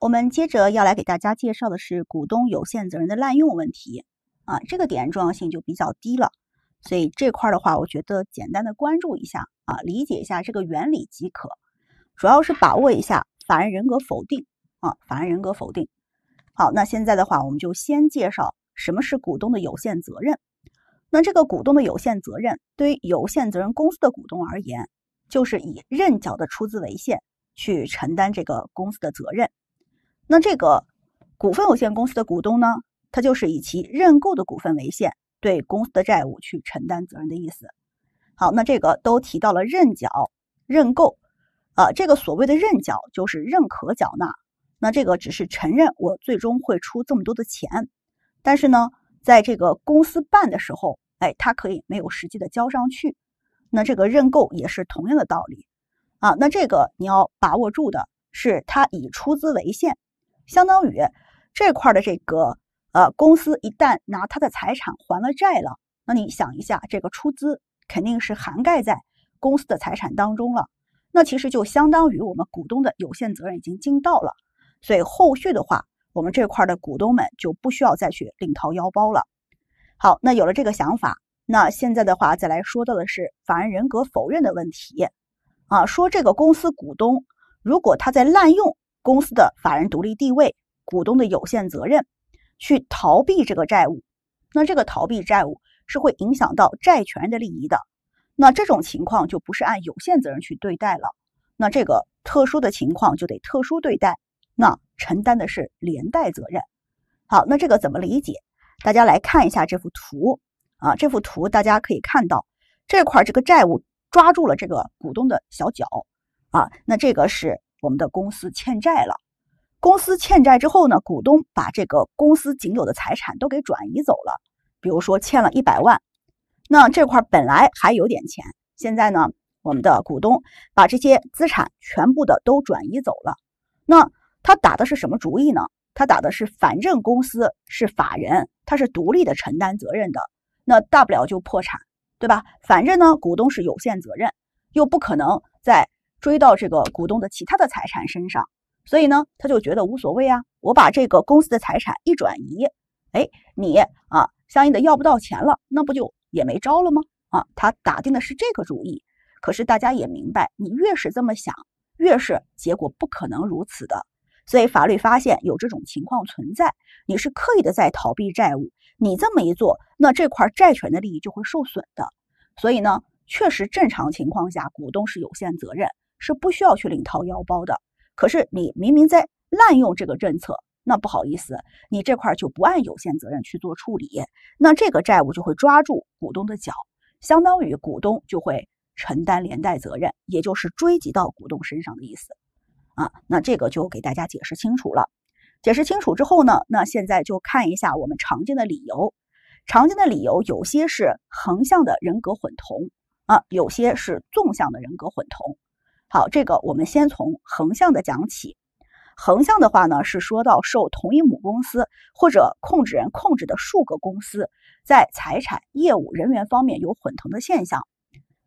我们接着要来给大家介绍的是股东有限责任的滥用问题啊，这个点重要性就比较低了，所以这块的话，我觉得简单的关注一下啊，理解一下这个原理即可，主要是把握一下法人人格否定啊，法人人格否定。好，那现在的话，我们就先介绍什么是股东的有限责任。那这个股东的有限责任，对于有限责任公司的股东而言，就是以认缴的出资为限去承担这个公司的责任。那这个股份有限公司的股东呢，他就是以其认购的股份为限对公司的债务去承担责任的意思。好，那这个都提到了认缴、认购，啊，这个所谓的认缴就是认可缴纳，那这个只是承认我最终会出这么多的钱，但是呢，在这个公司办的时候，哎，它可以没有实际的交上去。那这个认购也是同样的道理啊。那这个你要把握住的是，他以出资为限。相当于这块的这个呃公司一旦拿他的财产还了债了，那你想一下，这个出资肯定是涵盖在公司的财产当中了。那其实就相当于我们股东的有限责任已经尽到了，所以后续的话，我们这块的股东们就不需要再去另掏腰包了。好，那有了这个想法，那现在的话再来说到的是法人人格否认的问题啊，说这个公司股东如果他在滥用。公司的法人独立地位、股东的有限责任，去逃避这个债务，那这个逃避债务是会影响到债权人的利益的。那这种情况就不是按有限责任去对待了，那这个特殊的情况就得特殊对待，那承担的是连带责任。好，那这个怎么理解？大家来看一下这幅图啊，这幅图大家可以看到这块这个债务抓住了这个股东的小脚啊，那这个是。我们的公司欠债了，公司欠债之后呢，股东把这个公司仅有的财产都给转移走了。比如说欠了一百万，那这块本来还有点钱，现在呢，我们的股东把这些资产全部的都转移走了。那他打的是什么主意呢？他打的是，反正公司是法人，他是独立的承担责任的，那大不了就破产，对吧？反正呢，股东是有限责任，又不可能在。追到这个股东的其他的财产身上，所以呢，他就觉得无所谓啊。我把这个公司的财产一转移，哎，你啊，相应的要不到钱了，那不就也没招了吗？啊，他打定的是这个主意。可是大家也明白，你越是这么想，越是结果不可能如此的。所以法律发现有这种情况存在，你是刻意的在逃避债务，你这么一做，那这块债权的利益就会受损的。所以呢，确实正常情况下，股东是有限责任。是不需要去领掏腰包的，可是你明明在滥用这个政策，那不好意思，你这块就不按有限责任去做处理，那这个债务就会抓住股东的脚，相当于股东就会承担连带责任，也就是追及到股东身上的意思啊。那这个就给大家解释清楚了。解释清楚之后呢，那现在就看一下我们常见的理由，常见的理由有些是横向的人格混同啊，有些是纵向的人格混同。好，这个我们先从横向的讲起。横向的话呢，是说到受同一母公司或者控制人控制的数个公司在财产业务人员方面有混同的现象。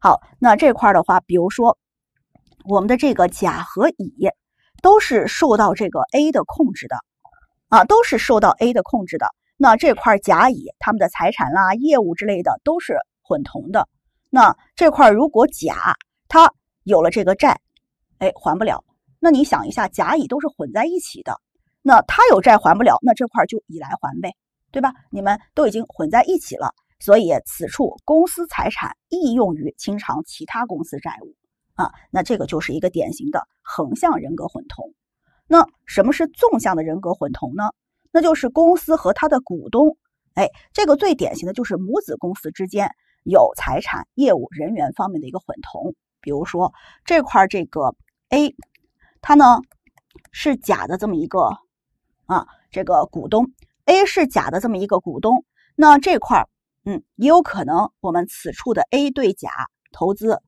好，那这块的话，比如说我们的这个甲和乙都是受到这个 A 的控制的啊，都是受到 A 的控制的。那这块甲乙他们的财产啦、业务之类的都是混同的。那这块如果甲他。有了这个债，哎，还不了。那你想一下，甲乙都是混在一起的，那他有债还不了，那这块就乙来还呗，对吧？你们都已经混在一起了，所以此处公司财产亦用于清偿其他公司债务啊。那这个就是一个典型的横向人格混同。那什么是纵向的人格混同呢？那就是公司和他的股东，哎，这个最典型的就是母子公司之间有财产、业务、人员方面的一个混同。比如说这块这个 A，它呢是甲的这么一个啊这个股东，A 是甲的这么一个股东。那这块嗯，也有可能我们此处的 A 对甲投资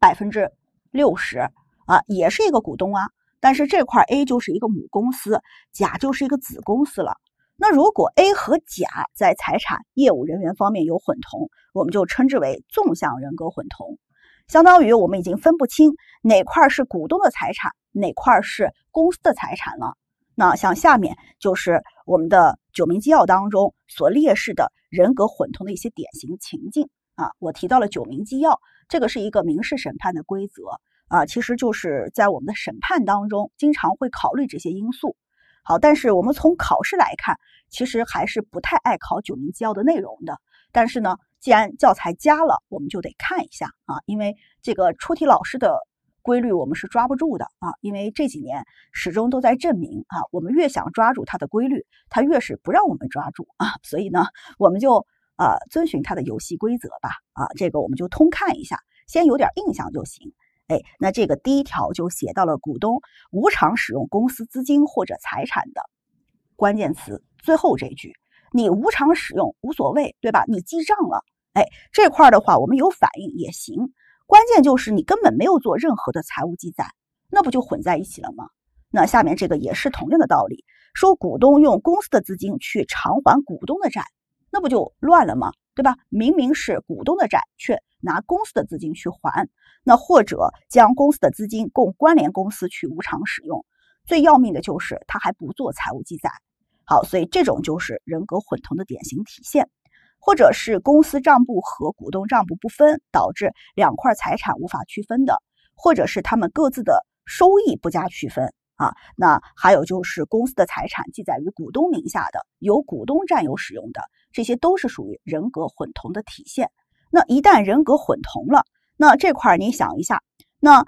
百分之六十啊，也是一个股东啊。但是这块 A 就是一个母公司，甲就是一个子公司了。那如果 A 和甲在财产、业务、人员方面有混同，我们就称之为纵向人格混同。相当于我们已经分不清哪块是股东的财产，哪块是公司的财产了。那像下面就是我们的《九民纪要》当中所列示的人格混同的一些典型情境啊。我提到了《九民纪要》，这个是一个民事审判的规则啊，其实就是在我们的审判当中经常会考虑这些因素。好，但是我们从考试来看，其实还是不太爱考《九民纪要》的内容的。但是呢。既然教材加了，我们就得看一下啊，因为这个出题老师的规律我们是抓不住的啊，因为这几年始终都在证明啊，我们越想抓住它的规律，它越是不让我们抓住啊，所以呢，我们就呃遵循它的游戏规则吧啊，这个我们就通看一下，先有点印象就行。哎，那这个第一条就写到了股东无偿使用公司资金或者财产的关键词，最后这句，你无偿使用无所谓，对吧？你记账了。哎，这块的话，我们有反应也行，关键就是你根本没有做任何的财务记载，那不就混在一起了吗？那下面这个也是同样的道理，说股东用公司的资金去偿还股东的债，那不就乱了吗？对吧？明明是股东的债，却拿公司的资金去还，那或者将公司的资金供关联公司去无偿使用，最要命的就是他还不做财务记载。好，所以这种就是人格混同的典型体现。或者是公司账簿和股东账簿不分，导致两块财产无法区分的；或者是他们各自的收益不加区分啊。那还有就是公司的财产记载于股东名下的，由股东占有使用的，这些都是属于人格混同的体现。那一旦人格混同了，那这块儿你想一下，那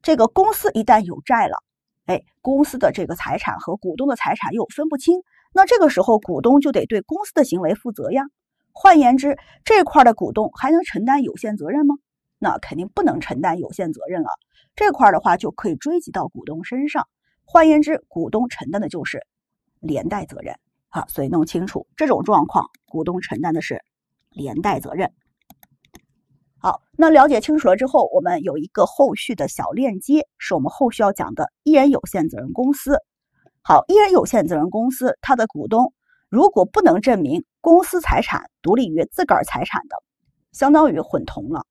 这个公司一旦有债了，哎，公司的这个财产和股东的财产又分不清，那这个时候股东就得对公司的行为负责呀。换言之，这块的股东还能承担有限责任吗？那肯定不能承担有限责任了。这块的话就可以追及到股东身上。换言之，股东承担的就是连带责任啊。所以弄清楚这种状况，股东承担的是连带责任。好，那了解清楚了之后，我们有一个后续的小链接，是我们后续要讲的一人有限责任公司。好，一人有限责任公司，它的股东如果不能证明。公司财产独立于自个儿财产的，相当于混同了。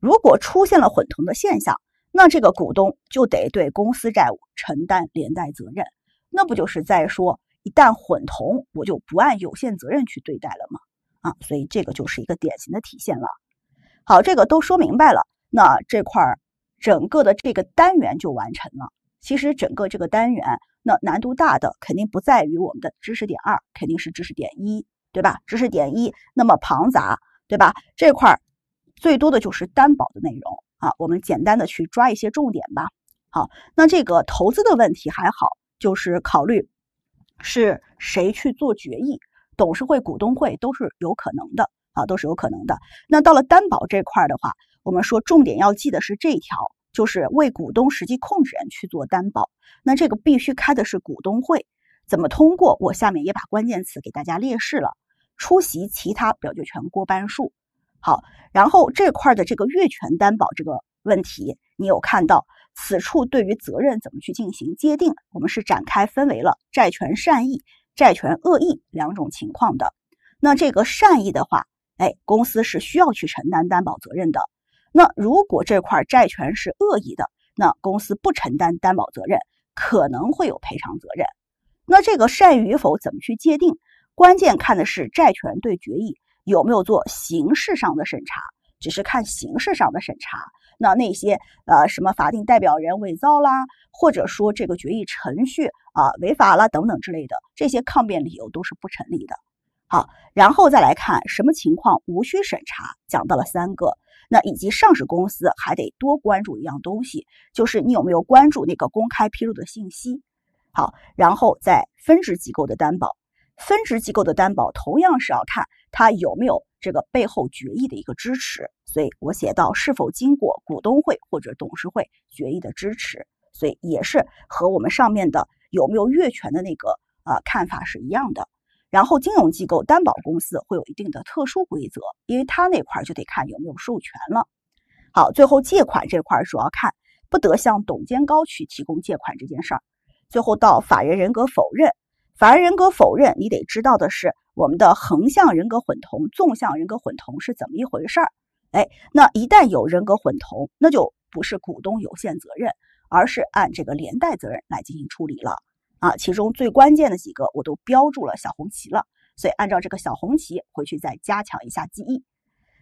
如果出现了混同的现象，那这个股东就得对公司债务承担连带责任。那不就是在说，一旦混同，我就不按有限责任去对待了吗？啊，所以这个就是一个典型的体现了。好，这个都说明白了，那这块儿整个的这个单元就完成了。其实整个这个单元，那难度大的肯定不在于我们的知识点二，肯定是知识点一。对吧？知识点一，那么庞杂，对吧？这块儿最多的就是担保的内容啊。我们简单的去抓一些重点吧。好，那这个投资的问题还好，就是考虑是谁去做决议，董事会、股东会都是有可能的啊，都是有可能的。那到了担保这块儿的话，我们说重点要记的是这一条，就是为股东实际控制人去做担保，那这个必须开的是股东会，怎么通过？我下面也把关键词给大家列示了。出席其他表决权过半数。好，然后这块的这个越权担保这个问题，你有看到？此处对于责任怎么去进行界定？我们是展开分为了债权善意、债权恶意两种情况的。那这个善意的话，哎，公司是需要去承担担保责任的。那如果这块债权是恶意的，那公司不承担担保责任，可能会有赔偿责任。那这个善意与否怎么去界定？关键看的是债权对决议有没有做形式上的审查，只是看形式上的审查。那那些呃什么法定代表人伪造啦，或者说这个决议程序啊违法啦等等之类的，这些抗辩理由都是不成立的。好，然后再来看什么情况无需审查，讲到了三个。那以及上市公司还得多关注一样东西，就是你有没有关注那个公开披露的信息。好，然后在分支机构的担保。分支机构的担保同样是要看它有没有这个背后决议的一个支持，所以我写到是否经过股东会或者董事会决议的支持，所以也是和我们上面的有没有越权的那个呃看法是一样的。然后金融机构担保公司会有一定的特殊规则，因为它那块就得看有没有授权了。好，最后借款这块主要看不得向董监高去提供借款这件事儿。最后到法人人格否认。反人人格否认，你得知道的是我们的横向人格混同、纵向人格混同是怎么一回事儿。哎，那一旦有人格混同，那就不是股东有限责任，而是按这个连带责任来进行处理了。啊，其中最关键的几个我都标注了小红旗了，所以按照这个小红旗回去再加强一下记忆。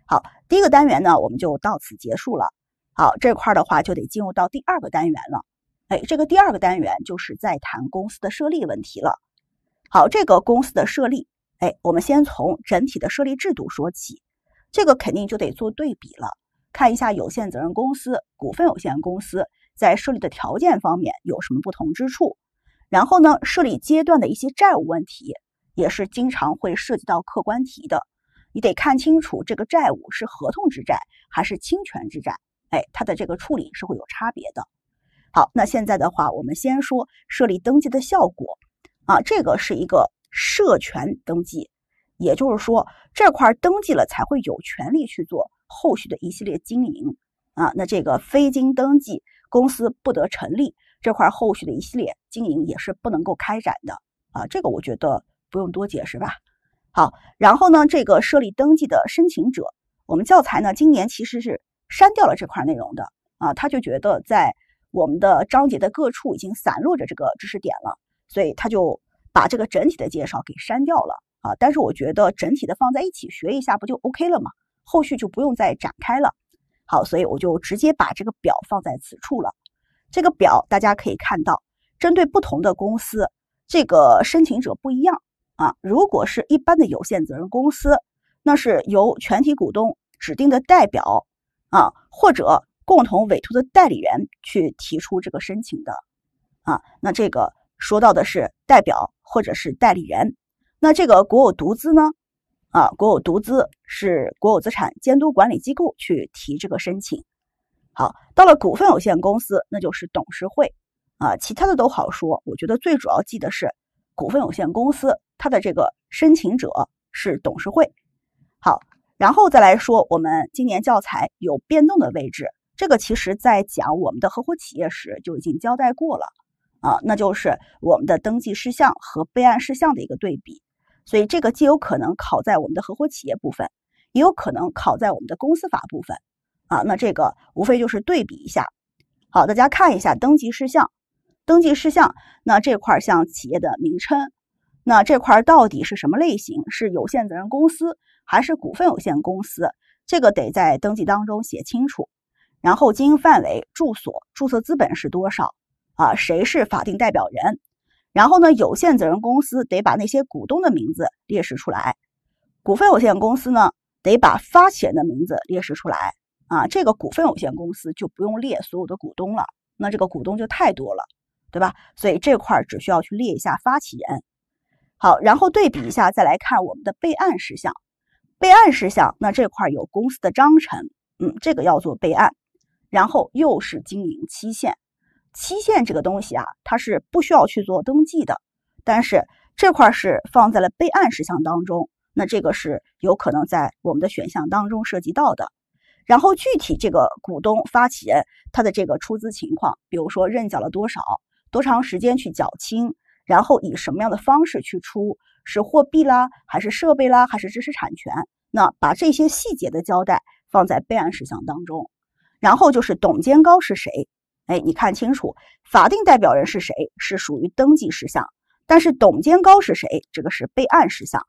好，第一个单元呢，我们就到此结束了。好，这块儿的话就得进入到第二个单元了。哎，这个第二个单元就是在谈公司的设立问题了。好，这个公司的设立，哎，我们先从整体的设立制度说起，这个肯定就得做对比了，看一下有限责任公司、股份有限公司在设立的条件方面有什么不同之处。然后呢，设立阶段的一些债务问题也是经常会涉及到客观题的，你得看清楚这个债务是合同之债还是侵权之债，哎，它的这个处理是会有差别的。好，那现在的话，我们先说设立登记的效果。啊，这个是一个社权登记，也就是说这块儿登记了，才会有权利去做后续的一系列经营啊。那这个非经登记，公司不得成立，这块后续的一系列经营也是不能够开展的啊。这个我觉得不用多解释吧。好，然后呢，这个设立登记的申请者，我们教材呢今年其实是删掉了这块内容的啊，他就觉得在我们的章节的各处已经散落着这个知识点了。所以他就把这个整体的介绍给删掉了啊！但是我觉得整体的放在一起学一下不就 OK 了吗？后续就不用再展开了。好，所以我就直接把这个表放在此处了。这个表大家可以看到，针对不同的公司，这个申请者不一样啊。如果是一般的有限责任公司，那是由全体股东指定的代表啊，或者共同委托的代理人去提出这个申请的啊。那这个。说到的是代表或者是代理人，那这个国有独资呢？啊，国有独资是国有资产监督管理机构去提这个申请。好，到了股份有限公司，那就是董事会啊，其他的都好说。我觉得最主要记得是股份有限公司，它的这个申请者是董事会。好，然后再来说我们今年教材有变动的位置，这个其实在讲我们的合伙企业时就已经交代过了。啊，那就是我们的登记事项和备案事项的一个对比，所以这个既有可能考在我们的合伙企业部分，也有可能考在我们的公司法部分。啊，那这个无非就是对比一下。好，大家看一下登记事项，登记事项，那这块像企业的名称，那这块到底是什么类型？是有限责任公司还是股份有限公司？这个得在登记当中写清楚。然后经营范围、住所、注册资本是多少？啊，谁是法定代表人？然后呢，有限责任公司得把那些股东的名字列示出来；股份有限公司呢，得把发起人的名字列示出来。啊，这个股份有限公司就不用列所有的股东了，那这个股东就太多了，对吧？所以这块儿只需要去列一下发起人。好，然后对比一下，再来看我们的备案事项。备案事项，那这块有公司的章程，嗯，这个要做备案。然后又是经营期限。期限这个东西啊，它是不需要去做登记的，但是这块是放在了备案事项当中，那这个是有可能在我们的选项当中涉及到的。然后具体这个股东、发起人他的这个出资情况，比如说认缴了多少，多长时间去缴清，然后以什么样的方式去出，是货币啦，还是设备啦，还是知识产权？那把这些细节的交代放在备案事项当中。然后就是董监高是谁。哎，你看清楚，法定代表人是谁是属于登记事项，但是董监高是谁，这个是备案事项。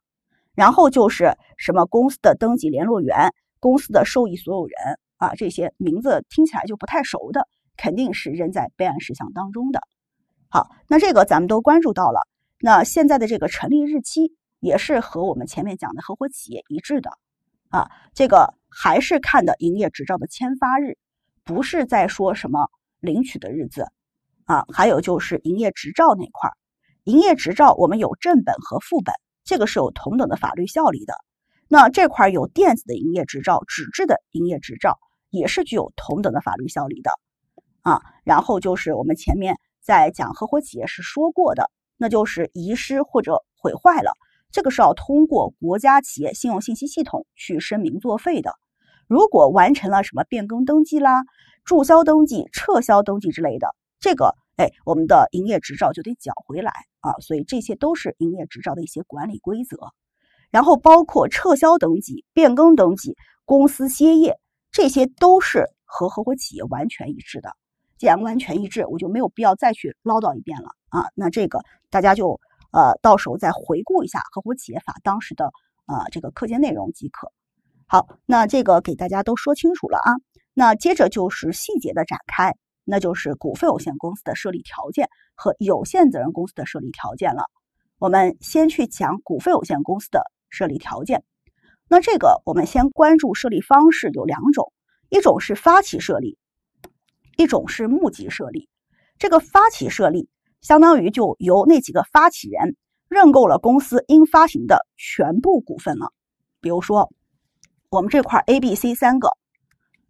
然后就是什么公司的登记联络员、公司的受益所有人啊，这些名字听起来就不太熟的，肯定是扔在备案事项当中的。好，那这个咱们都关注到了。那现在的这个成立日期也是和我们前面讲的合伙企业一致的啊，这个还是看的营业执照的签发日，不是在说什么。领取的日子，啊，还有就是营业执照那块儿，营业执照我们有正本和副本，这个是有同等的法律效力的。那这块儿有电子的营业执照，纸质的营业执照也是具有同等的法律效力的，啊。然后就是我们前面在讲合伙企业时说过的，那就是遗失或者毁坏了，这个是要通过国家企业信用信息系统去声明作废的。如果完成了什么变更登记啦。注销登记、撤销登记之类的，这个，哎，我们的营业执照就得缴回来啊，所以这些都是营业执照的一些管理规则。然后包括撤销登记、变更登记、公司歇业，这些都是和合伙企业完全一致的。既然完全一致，我就没有必要再去唠叨一遍了啊。那这个大家就呃，到时候再回顾一下《合伙企业法》当时的呃这个课件内容即可。好，那这个给大家都说清楚了啊。那接着就是细节的展开，那就是股份有限公司的设立条件和有限责任公司的设立条件了。我们先去讲股份有限公司的设立条件。那这个我们先关注设立方式有两种，一种是发起设立，一种是募集设立。这个发起设立相当于就由那几个发起人认购了公司应发行的全部股份了。比如说，我们这块 A、B、C 三个。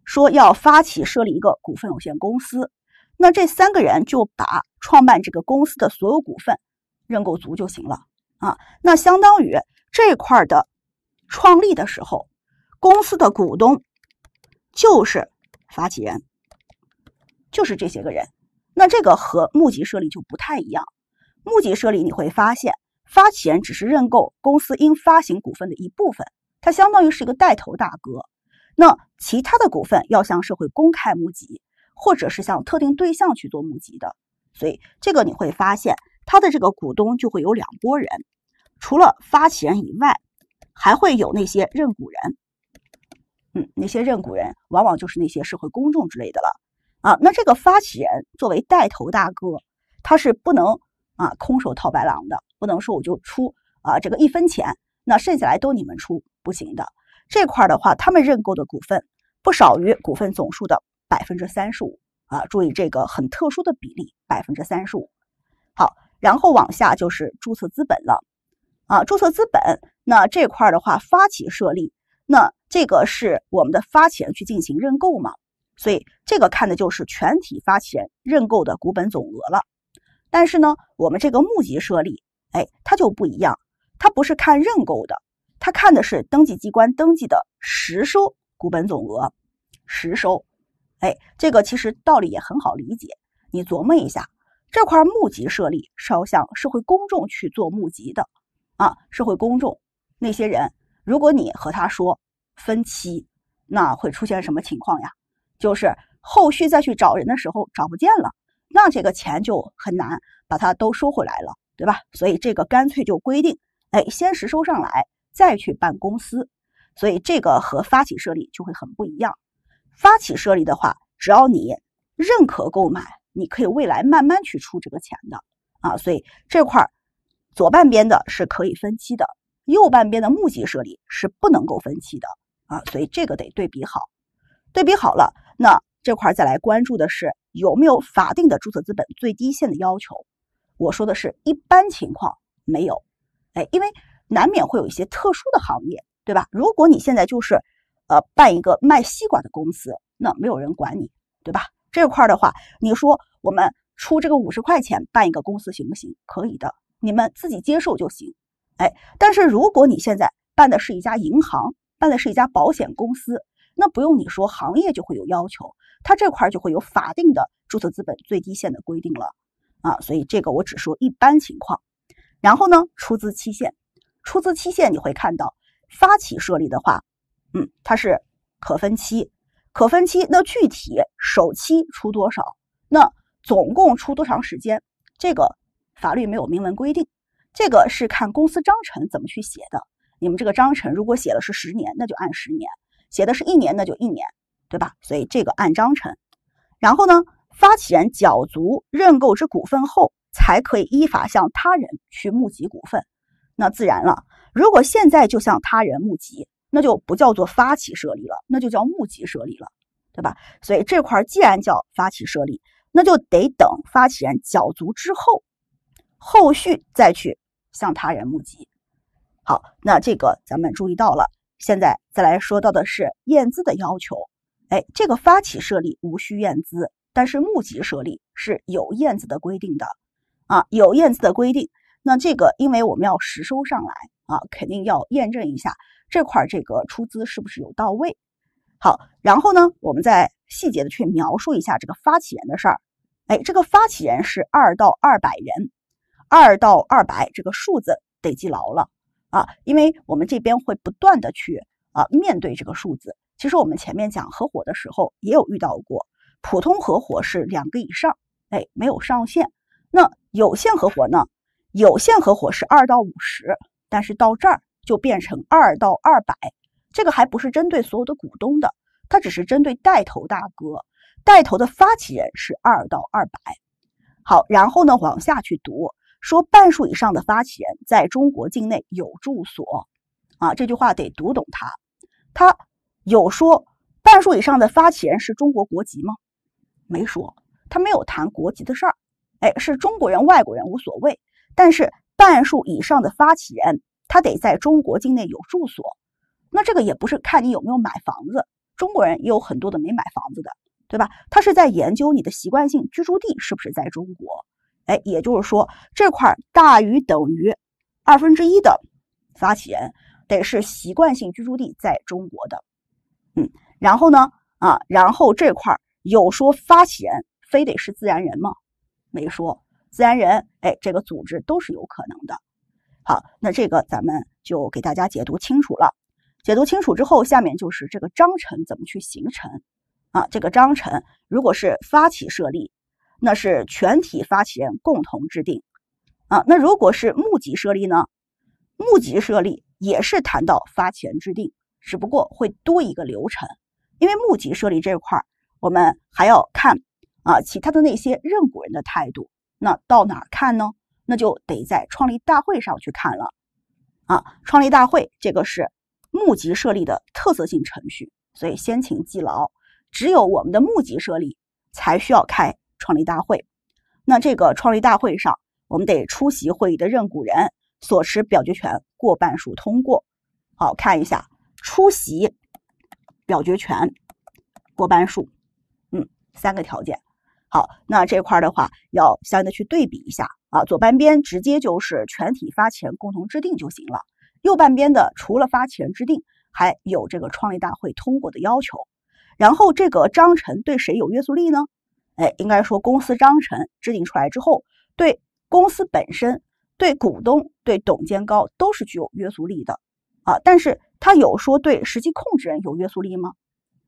说要发起设立一个股份有限公司，那这三个人就把创办这个公司的所有股份认购足就行了啊。那相当于这块的创立的时候，公司的股东就是发起人，就是这些个人。那这个和募集设立就不太一样。募集设立你会发现，发起人只是认购公司应发行股份的一部分，它相当于是一个带头大哥。那其他的股份要向社会公开募集，或者是向特定对象去做募集的，所以这个你会发现，它的这个股东就会有两拨人，除了发起人以外，还会有那些认股人。嗯，那些认股人往往就是那些社会公众之类的了。啊，那这个发起人作为带头大哥，他是不能啊空手套白狼的，不能说我就出啊这个一分钱，那剩下来都你们出不行的。这块的话，他们认购的股份不少于股份总数的百分之三十五啊！注意这个很特殊的比例，百分之三十五。好，然后往下就是注册资本了啊！注册资本，那这块的话，发起设立，那这个是我们的发起人去进行认购嘛？所以这个看的就是全体发起人认购的股本总额了。但是呢，我们这个募集设立，哎，它就不一样，它不是看认购的。他看的是登记机关登记的实收股本总额，实收，哎，这个其实道理也很好理解，你琢磨一下，这块募集设立，烧向社会公众去做募集的，啊，社会公众那些人，如果你和他说分期，那会出现什么情况呀？就是后续再去找人的时候找不见了，那这个钱就很难把它都收回来了，对吧？所以这个干脆就规定，哎，先实收上来。再去办公司，所以这个和发起设立就会很不一样。发起设立的话，只要你认可购买，你可以未来慢慢去出这个钱的啊。所以这块儿左半边的是可以分期的，右半边的募集设立是不能够分期的啊。所以这个得对比好，对比好了，那这块儿再来关注的是有没有法定的注册资本最低线的要求。我说的是一般情况没有，哎，因为。难免会有一些特殊的行业，对吧？如果你现在就是，呃，办一个卖西瓜的公司，那没有人管你，对吧？这块的话，你说我们出这个五十块钱办一个公司行不行？可以的，你们自己接受就行。哎，但是如果你现在办的是一家银行，办的是一家保险公司，那不用你说，行业就会有要求，它这块就会有法定的注册资本最低限的规定了啊。所以这个我只说一般情况。然后呢，出资期限。出资期限你会看到，发起设立的话，嗯，它是可分期，可分期。那具体首期出多少？那总共出多长时间？这个法律没有明文规定，这个是看公司章程怎么去写的。你们这个章程如果写了是十年，那就按十年；写的是一年，那就一年，对吧？所以这个按章程。然后呢，发起人缴足认购之股份后，才可以依法向他人去募集股份。那自然了。如果现在就向他人募集，那就不叫做发起设立了，那就叫募集设立了，对吧？所以这块儿既然叫发起设立，那就得等发起人缴足之后，后续再去向他人募集。好，那这个咱们注意到了。现在再来说到的是验资的要求。哎，这个发起设立无需验资，但是募集设立是有验资的规定的啊，有验资的规定。那这个，因为我们要实收上来啊，肯定要验证一下这块这个出资是不是有到位。好，然后呢，我们再细节的去描述一下这个发起人的事儿。哎，这个发起人是二到二百人，二到二百这个数字得记牢了啊，因为我们这边会不断的去啊面对这个数字。其实我们前面讲合伙的时候也有遇到过，普通合伙是两个以上，哎，没有上限。那有限合伙呢？有限合伙是二到五十，但是到这儿就变成二到二百，这个还不是针对所有的股东的，它只是针对带头大哥、带头的发起人是二到二百。好，然后呢往下去读，说半数以上的发起人在中国境内有住所，啊，这句话得读懂它。他有说半数以上的发起人是中国国籍吗？没说，他没有谈国籍的事儿。哎，是中国人、外国人无所谓。但是半数以上的发起人，他得在中国境内有住所，那这个也不是看你有没有买房子，中国人也有很多的没买房子的，对吧？他是在研究你的习惯性居住地是不是在中国。哎，也就是说这块儿大于等于二分之一的发起人，得是习惯性居住地在中国的。嗯，然后呢，啊，然后这块有说发起人非得是自然人吗？没说。自然人，哎，这个组织都是有可能的。好，那这个咱们就给大家解读清楚了。解读清楚之后，下面就是这个章程怎么去形成啊？这个章程如果是发起设立，那是全体发起人共同制定啊。那如果是募集设立呢？募集设立也是谈到发起人制定，只不过会多一个流程，因为募集设立这块儿，我们还要看啊其他的那些认股人的态度。那到哪儿看呢？那就得在创立大会上去看了，啊，创立大会这个是募集设立的特色性程序，所以先请记牢，只有我们的募集设立才需要开创立大会。那这个创立大会上，我们得出席会议的认股人所持表决权过半数通过。好看一下，出席、表决权、过半数，嗯，三个条件。好，那这块的话，要相应的去对比一下啊。左半边直接就是全体发起人共同制定就行了，右半边的除了发起人制定，还有这个创业大会通过的要求。然后这个章程对谁有约束力呢？哎，应该说公司章程制定出来之后，对公司本身、对股东、对董监高都是具有约束力的啊。但是他有说对实际控制人有约束力吗？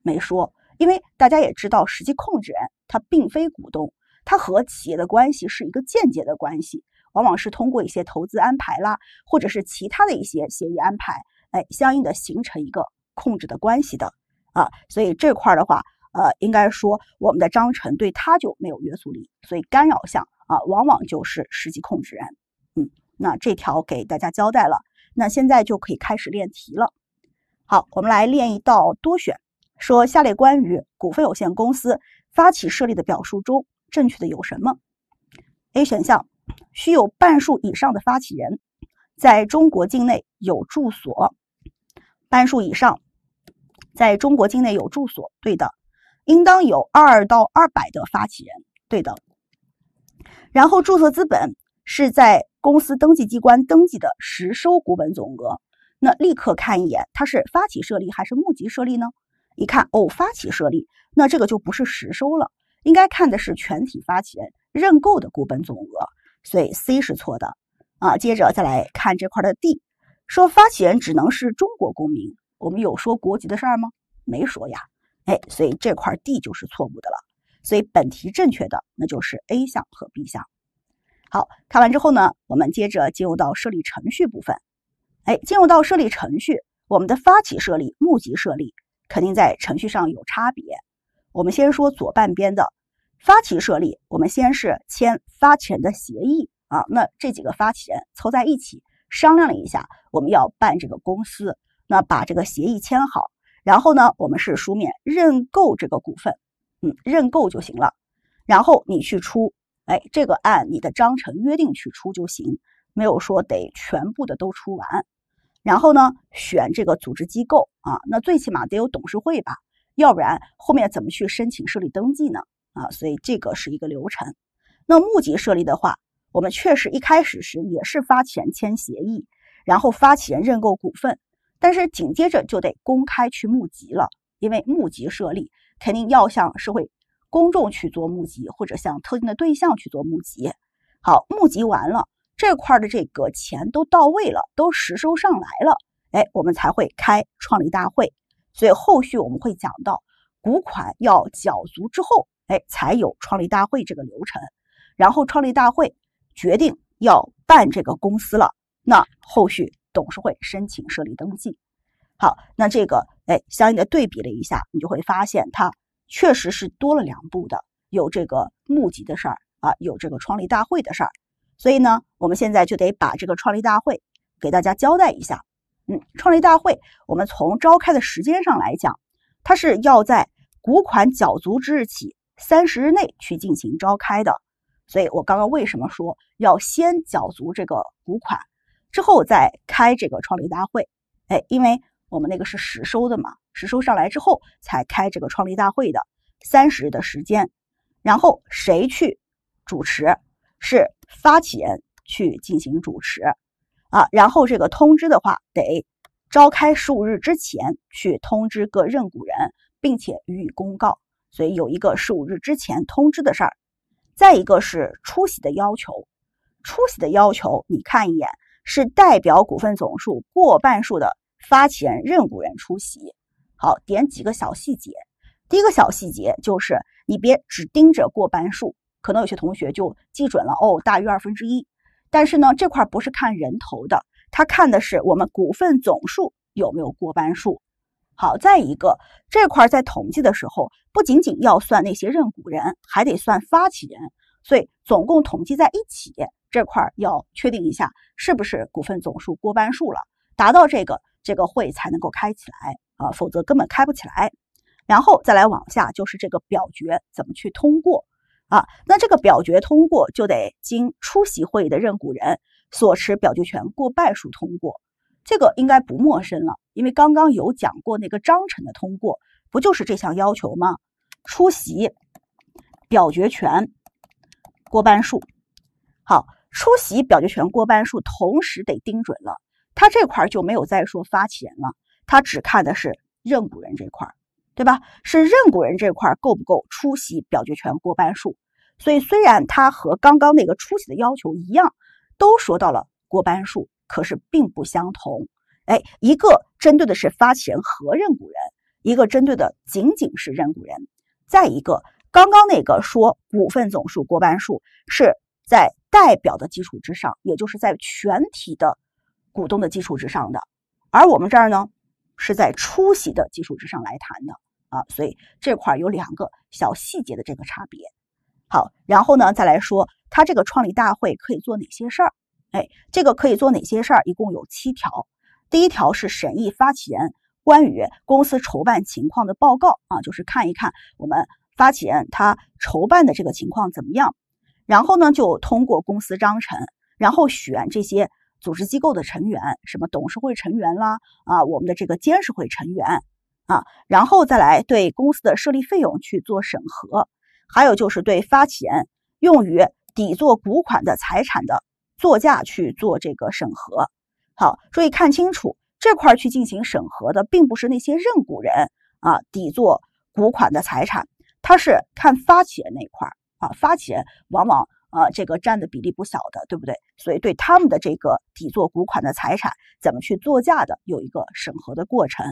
没说，因为大家也知道实际控制人。他并非股东，他和企业的关系是一个间接的关系，往往是通过一些投资安排啦，或者是其他的一些协议安排，哎，相应的形成一个控制的关系的啊。所以这块的话，呃，应该说我们的章程对他就没有约束力，所以干扰项啊，往往就是实际控制人。嗯，那这条给大家交代了，那现在就可以开始练题了。好，我们来练一道多选，说下列关于股份有限公司。发起设立的表述中正确的有什么？A 选项需有半数以上的发起人在中国境内有住所，半数以上在中国境内有住所，对的。应当有二到二百的发起人，对的。然后注册资本是在公司登记机关登记的实收股本总额。那立刻看一眼，它是发起设立还是募集设立呢？一看，哦，发起设立，那这个就不是实收了，应该看的是全体发起人认购的股本总额，所以 C 是错的啊。接着再来看这块的 D，说发起人只能是中国公民，我们有说国籍的事儿吗？没说呀，哎，所以这块 D 就是错误的了。所以本题正确的那就是 A 项和 B 项。好，看完之后呢，我们接着进入到设立程序部分。哎，进入到设立程序，我们的发起设立、募集设立。肯定在程序上有差别。我们先说左半边的发起设立，我们先是签发起人的协议啊，那这几个发起人凑在一起商量了一下，我们要办这个公司，那把这个协议签好，然后呢，我们是书面认购这个股份，嗯，认购就行了。然后你去出，哎，这个按你的章程约定去出就行，没有说得全部的都出完。然后呢，选这个组织机构啊，那最起码得有董事会吧，要不然后面怎么去申请设立登记呢？啊，所以这个是一个流程。那募集设立的话，我们确实一开始时也是发起人签协议，然后发起人认购股份，但是紧接着就得公开去募集了，因为募集设立肯定要向社会公众去做募集，或者向特定的对象去做募集。好，募集完了。这块的这个钱都到位了，都实收上来了，哎，我们才会开创立大会。所以后续我们会讲到，股款要缴足之后，哎，才有创立大会这个流程。然后创立大会决定要办这个公司了，那后续董事会申请设立登记。好，那这个哎，相应的对比了一下，你就会发现它确实是多了两步的，有这个募集的事儿啊，有这个创立大会的事儿。所以呢，我们现在就得把这个创立大会给大家交代一下。嗯，创立大会，我们从召开的时间上来讲，它是要在股款缴足之日起三十日内去进行召开的。所以我刚刚为什么说要先缴足这个股款，之后再开这个创立大会？哎，因为我们那个是实收的嘛，实收上来之后才开这个创立大会的三十日的时间。然后谁去主持？是。发起人去进行主持，啊，然后这个通知的话，得召开十五日之前去通知各认股人，并且予以公告，所以有一个十五日之前通知的事儿。再一个是出席的要求，出席的要求，你看一眼，是代表股份总数过半数的发起人、认股人出席。好，点几个小细节。第一个小细节就是，你别只盯着过半数。可能有些同学就记准了哦，大于二分之一。但是呢，这块不是看人头的，他看的是我们股份总数有没有过半数。好，再一个这块在统计的时候，不仅仅要算那些认股人，还得算发起人，所以总共统计在一起这块要确定一下是不是股份总数过半数了，达到这个这个会才能够开起来啊，否则根本开不起来。然后再来往下就是这个表决怎么去通过。啊，那这个表决通过就得经出席会议的认股人所持表决权过半数通过，这个应该不陌生了，因为刚刚有讲过那个章程的通过，不就是这项要求吗？出席、表决权过半数。好，出席表决权过半数，同时得盯准了，他这块就没有再说发起人了，他只看的是认股人这块儿。对吧？是认股人这块够不够出席表决权过半数？所以虽然它和刚刚那个出席的要求一样，都说到了过半数，可是并不相同。哎，一个针对的是发起人和认股人，一个针对的仅仅是认股人。再一个，刚刚那个说股份总数过半数是在代表的基础之上，也就是在全体的股东的基础之上的，而我们这儿呢是在出席的基础之上来谈的。啊，所以这块有两个小细节的这个差别。好，然后呢，再来说它这个创立大会可以做哪些事儿？哎，这个可以做哪些事儿？一共有七条。第一条是审议发起人关于公司筹办情况的报告啊，就是看一看我们发起人他筹办的这个情况怎么样。然后呢，就通过公司章程，然后选这些组织机构的成员，什么董事会成员啦，啊，我们的这个监事会成员。啊，然后再来对公司的设立费用去做审核，还有就是对发起人用于抵作股款的财产的作价去做这个审核。好，注意看清楚，这块去进行审核的并不是那些认股人啊，抵作股款的财产，它是看发起人那块儿啊，发起人往往呃这个占的比例不小的，对不对？所以对他们的这个抵作股款的财产怎么去作价的，有一个审核的过程。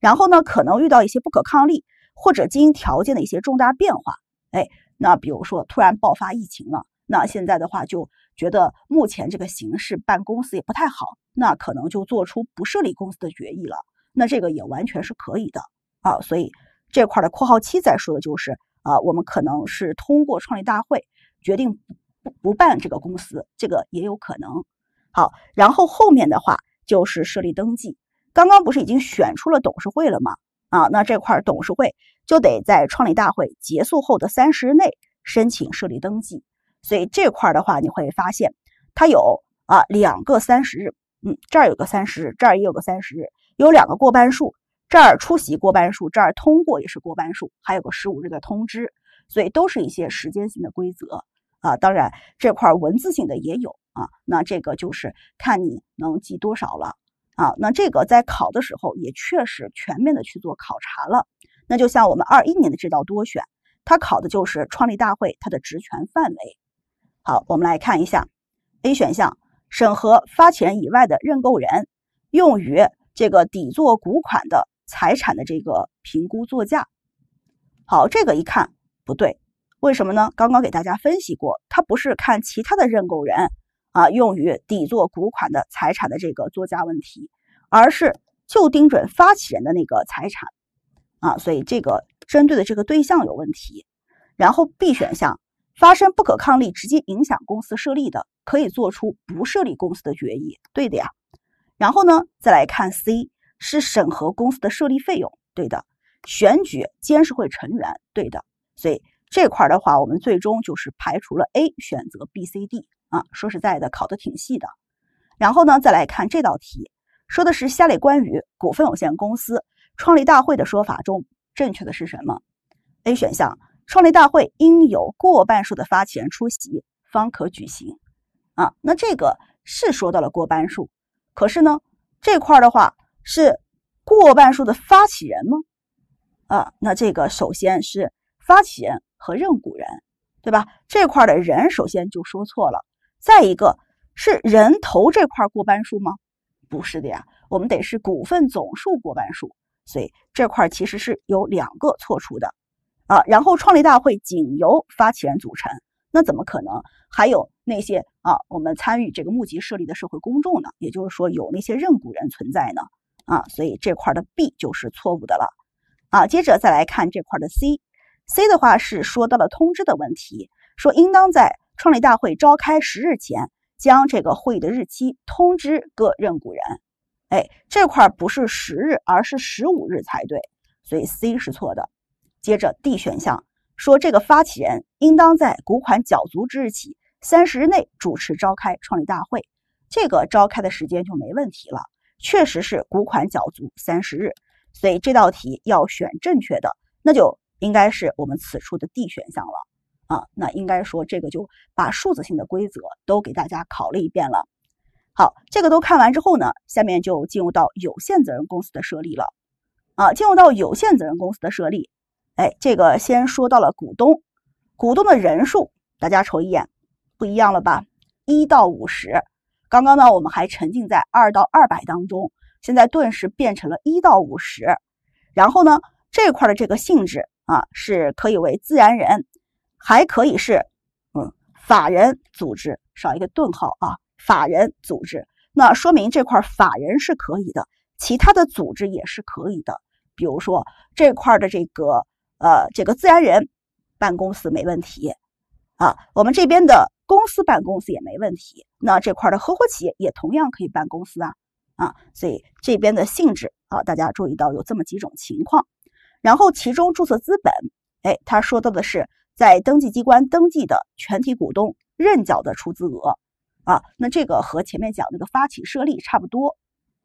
然后呢，可能遇到一些不可抗力或者经营条件的一些重大变化，哎，那比如说突然爆发疫情了，那现在的话就觉得目前这个形势办公司也不太好，那可能就做出不设立公司的决议了，那这个也完全是可以的，啊。所以这块的括号七在说的就是啊，我们可能是通过创立大会决定不不办这个公司，这个也有可能。好，然后后面的话就是设立登记。刚刚不是已经选出了董事会了吗？啊，那这块董事会就得在创立大会结束后的三十日内申请设立登记。所以这块的话，你会发现它有啊两个三十日，嗯，这儿有个三十日，这儿也有个三十日，有两个过半数，这儿出席过半数，这儿通过也是过半数，还有个十五日的通知，所以都是一些时间性的规则啊。当然这块文字性的也有啊，那这个就是看你能记多少了。啊，那这个在考的时候也确实全面的去做考察了。那就像我们二一年的这道多选，它考的就是创立大会它的职权范围。好，我们来看一下 A 选项，审核发钱以外的认购人用于这个底座股款的财产的这个评估作价。好，这个一看不对，为什么呢？刚刚给大家分析过，它不是看其他的认购人。啊，用于抵作股款的财产的这个作价问题，而是就盯准发起人的那个财产，啊，所以这个针对的这个对象有问题。然后 B 选项发生不可抗力直接影响公司设立的，可以做出不设立公司的决议，对的呀。然后呢，再来看 C 是审核公司的设立费用，对的，选举监事会成员，对的。所以这块的话，我们最终就是排除了 A，选择 B、C、D。啊，说实在的，考的挺细的。然后呢，再来看这道题，说的是下列关于股份有限公司创立大会的说法中，正确的是什么？A 选项，创立大会应有过半数的发起人出席方可举行。啊，那这个是说到了过半数，可是呢，这块的话是过半数的发起人吗？啊，那这个首先是发起人和认股人，对吧？这块的人首先就说错了。再一个是人头这块过半数吗？不是的呀，我们得是股份总数过半数，所以这块其实是有两个错出的啊。然后创立大会仅由发起人组成，那怎么可能？还有那些啊，我们参与这个募集设立的社会公众呢？也就是说，有那些认股人存在呢？啊，所以这块的 B 就是错误的了啊。接着再来看这块的 C，C 的话是说到了通知的问题，说应当在。创立大会召开十日前，将这个会议的日期通知各认股人。哎，这块儿不是十日，而是十五日才对，所以 C 是错的。接着 D 选项说，这个发起人应当在股款缴足之日起三十日内主持召开创立大会，这个召开的时间就没问题了，确实是股款缴足三十日。所以这道题要选正确的，那就应该是我们此处的 D 选项了。啊，那应该说这个就把数字性的规则都给大家考了一遍了。好，这个都看完之后呢，下面就进入到有限责任公司的设立了。啊，进入到有限责任公司的设立，哎，这个先说到了股东，股东的人数，大家瞅一眼，不一样了吧？一到五十。刚刚呢，我们还沉浸在二到二百当中，现在顿时变成了一到五十。然后呢，这块的这个性质啊，是可以为自然人。还可以是，嗯，法人组织少一个顿号啊，法人组织，那说明这块法人是可以的，其他的组织也是可以的，比如说这块的这个呃，这个自然人办公司没问题啊，我们这边的公司办公司也没问题，那这块的合伙企业也同样可以办公司啊啊，所以这边的性质啊，大家注意到有这么几种情况，然后其中注册资本，哎，他说到的是。在登记机关登记的全体股东认缴的出资额，啊，那这个和前面讲那个发起设立差不多，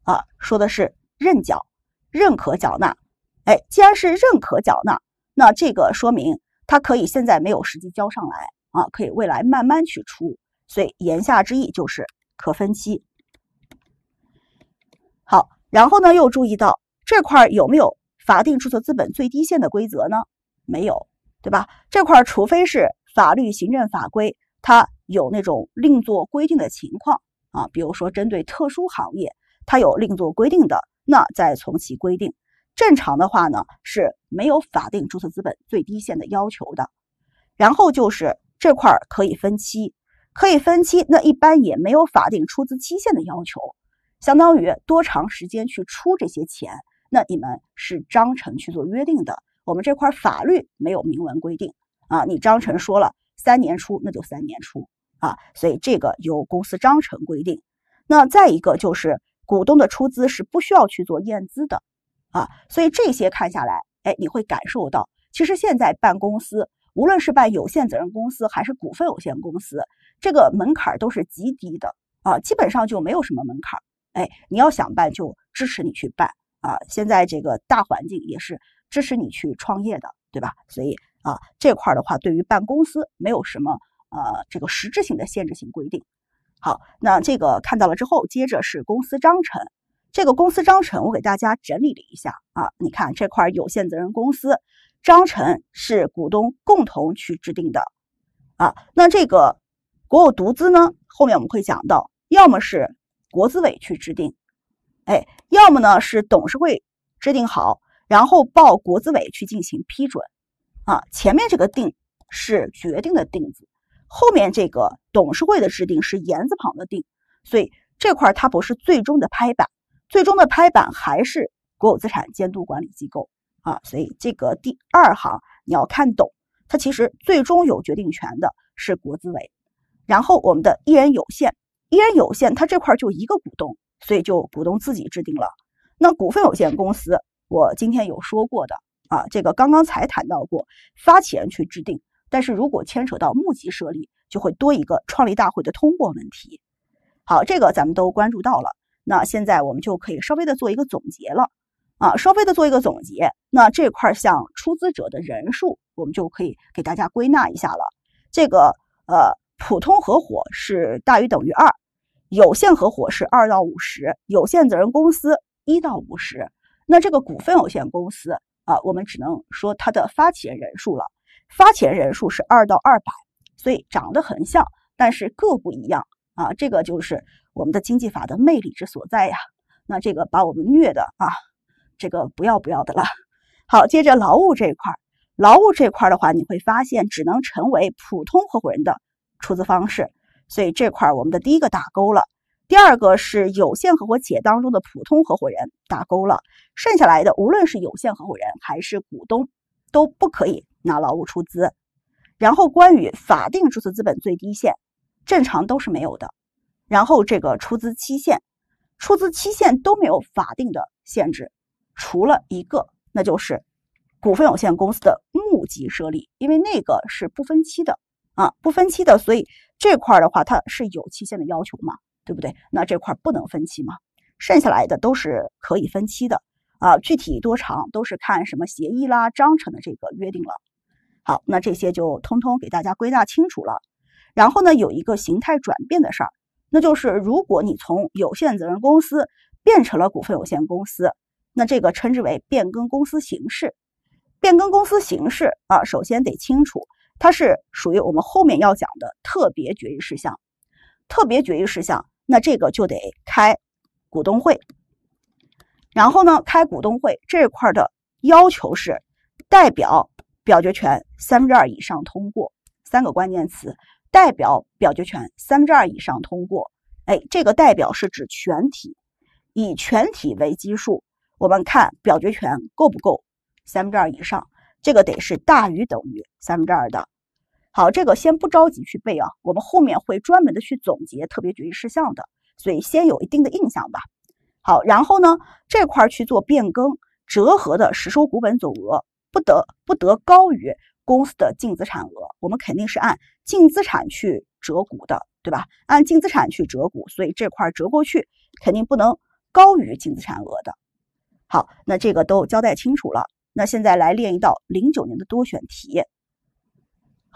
啊，说的是认缴、认可缴纳，哎，既然是认可缴纳，那这个说明它可以现在没有实际交上来啊，可以未来慢慢去出，所以言下之意就是可分期。好，然后呢又注意到这块有没有法定注册资本最低限的规则呢？没有。对吧？这块儿，除非是法律、行政法规它有那种另作规定的情况啊，比如说针对特殊行业，它有另作规定的，那再从其规定。正常的话呢，是没有法定注册资本最低限的要求的。然后就是这块儿可以分期，可以分期，那一般也没有法定出资期限的要求，相当于多长时间去出这些钱，那你们是章程去做约定的。我们这块法律没有明文规定啊，你章程说了三年出那就三年出啊，所以这个由公司章程规定。那再一个就是股东的出资是不需要去做验资的啊，所以这些看下来，哎，你会感受到，其实现在办公司，无论是办有限责任公司还是股份有限公司，这个门槛都是极低的啊，基本上就没有什么门槛。哎，你要想办就支持你去办啊，现在这个大环境也是。支持你去创业的，对吧？所以啊，这块儿的话，对于办公司没有什么呃这个实质性的限制性规定。好，那这个看到了之后，接着是公司章程。这个公司章程我给大家整理了一下啊，你看这块有限责任公司章程是股东共同去制定的啊。那这个国有独资呢，后面我们会讲到，要么是国资委去制定，哎，要么呢是董事会制定好。然后报国资委去进行批准，啊，前面这个定是决定的定字，后面这个董事会的制定是言字旁的定，所以这块儿它不是最终的拍板，最终的拍板还是国有资产监督管理机构啊，所以这个第二行你要看懂，它其实最终有决定权的是国资委。然后我们的一人有限，一人有限，它这块就一个股东，所以就股东自己制定了。那股份有限公司。我今天有说过的啊，这个刚刚才谈到过，发起人去制定，但是如果牵扯到募集设立，就会多一个创立大会的通过问题。好，这个咱们都关注到了，那现在我们就可以稍微的做一个总结了啊，稍微的做一个总结。那这块像出资者的人数，我们就可以给大家归纳一下了。这个呃，普通合伙是大于等于二，有限合伙是二到五十，有限责任公司一到五十。那这个股份有限公司啊，我们只能说它的发起人人数了，发起人人数是二到二百，所以长得很像，但是各不一样啊。这个就是我们的经济法的魅力之所在呀。那这个把我们虐的啊，这个不要不要的了。好，接着劳务这一块儿，劳务这块儿的话，你会发现只能成为普通合伙人的出资方式，所以这块我们的第一个打勾了。第二个是有限合伙企业当中的普通合伙人打勾了，剩下来的无论是有限合伙人还是股东都不可以拿劳务出资。然后关于法定注册资本最低限，正常都是没有的。然后这个出资期限，出资期限都没有法定的限制，除了一个，那就是股份有限公司的募集设立，因为那个是不分期的啊，不分期的，所以这块的话它是有期限的要求嘛。对不对？那这块不能分期嘛？剩下来的都是可以分期的啊。具体多长都是看什么协议啦、章程的这个约定了。好，那这些就通通给大家归纳清楚了。然后呢，有一个形态转变的事儿，那就是如果你从有限责任公司变成了股份有限公司，那这个称之为变更公司形式。变更公司形式啊，首先得清楚它是属于我们后面要讲的特别决议事项。特别决议事项。那这个就得开股东会，然后呢，开股东会这块儿的要求是代表表决权三分之二以上通过，三个关键词：代表、表决权、三分之二以上通过。哎，这个代表是指全体，以全体为基数，我们看表决权够不够三分之二以上，这个得是大于等于三分之二的。好，这个先不着急去背啊，我们后面会专门的去总结特别决议事项的，所以先有一定的印象吧。好，然后呢，这块去做变更折合的实收股本总额，不得不得高于公司的净资产额。我们肯定是按净资产去折股的，对吧？按净资产去折股，所以这块折过去肯定不能高于净资产额的。好，那这个都交代清楚了，那现在来练一道零九年的多选题。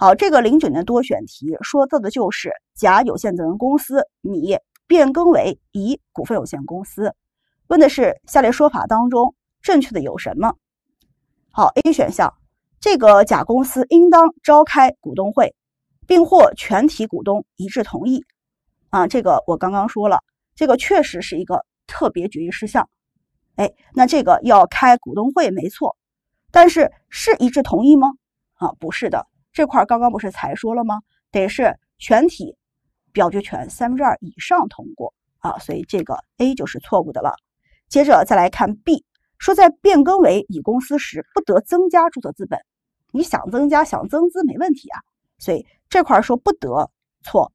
好，这个零九年多选题说到的就是甲有限责任公司拟变更为乙股份有限公司，问的是下列说法当中正确的有什么？好，A 选项，这个甲公司应当召开股东会，并获全体股东一致同意。啊，这个我刚刚说了，这个确实是一个特别决议事项。哎，那这个要开股东会没错，但是是一致同意吗？啊，不是的。这块刚刚不是才说了吗？得是全体表决权三分之二以上通过啊，所以这个 A 就是错误的了。接着再来看 B，说在变更为乙公司时不得增加注册资本，你想增加想增资没问题啊，所以这块说不得错。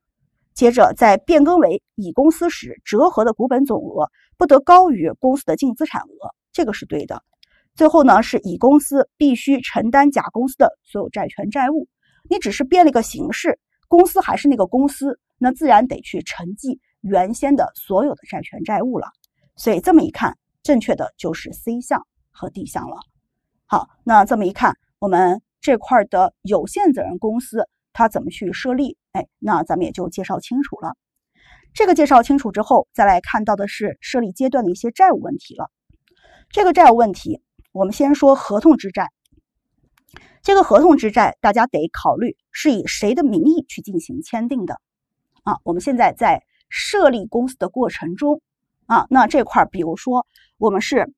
接着在变更为乙公司时折合的股本总额不得高于公司的净资产额，这个是对的。最后呢是乙公司必须承担甲公司的所有债权债务。你只是变了一个形式，公司还是那个公司，那自然得去承继原先的所有的债权债务了。所以这么一看，正确的就是 C 项和 D 项了。好，那这么一看，我们这块的有限责任公司它怎么去设立？哎，那咱们也就介绍清楚了。这个介绍清楚之后，再来看到的是设立阶段的一些债务问题了。这个债务问题，我们先说合同之债。这个合同之债，大家得考虑是以谁的名义去进行签订的，啊，我们现在在设立公司的过程中，啊，那这块儿比如说我们是